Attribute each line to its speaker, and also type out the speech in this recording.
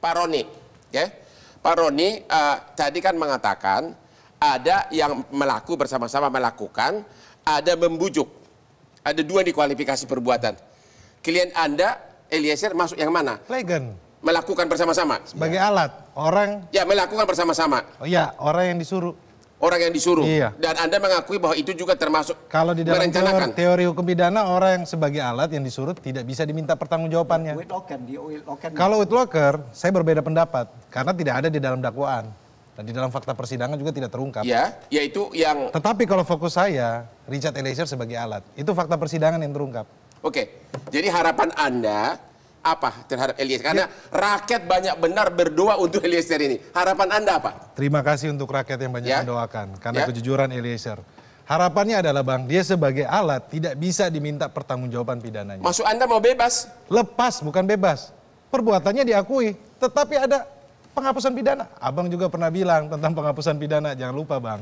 Speaker 1: Pak Roni, ya. Pak Roni uh, tadi kan mengatakan ada yang melaku bersama-sama melakukan, ada membujuk. Ada dua dikualifikasi perbuatan. Klien Anda Eliezer masuk yang mana? Legan. Melakukan bersama-sama.
Speaker 2: Sebagai ya. alat, orang.
Speaker 1: Ya, melakukan bersama-sama.
Speaker 2: Oh iya, orang yang disuruh
Speaker 1: orang yang disuruh. Iya. Dan Anda mengakui bahwa itu juga termasuk Kalau di dalam merencanakan.
Speaker 2: teori hukum pidana, orang yang sebagai alat yang disuruh tidak bisa diminta pertanggungjawabannya. Kalau with locker, saya berbeda pendapat karena tidak ada di dalam dakwaan. Dan di dalam fakta persidangan juga tidak terungkap. Ya, yaitu yang... Tetapi kalau fokus saya, Richard Eliezer sebagai alat. Itu fakta persidangan yang terungkap.
Speaker 1: Oke, jadi harapan Anda apa terhadap Eliezer? Karena ya. rakyat banyak benar berdoa untuk Eliezer ini. Harapan Anda apa?
Speaker 2: Terima kasih untuk rakyat yang banyak ya. mendoakan karena ya. kejujuran Eliezer. Harapannya adalah Bang, dia sebagai alat tidak bisa diminta pertanggungjawaban pidananya. Masuk Anda mau bebas? Lepas, bukan bebas. Perbuatannya diakui, tetapi ada penghapusan pidana. Abang juga pernah bilang tentang penghapusan pidana, jangan lupa Bang.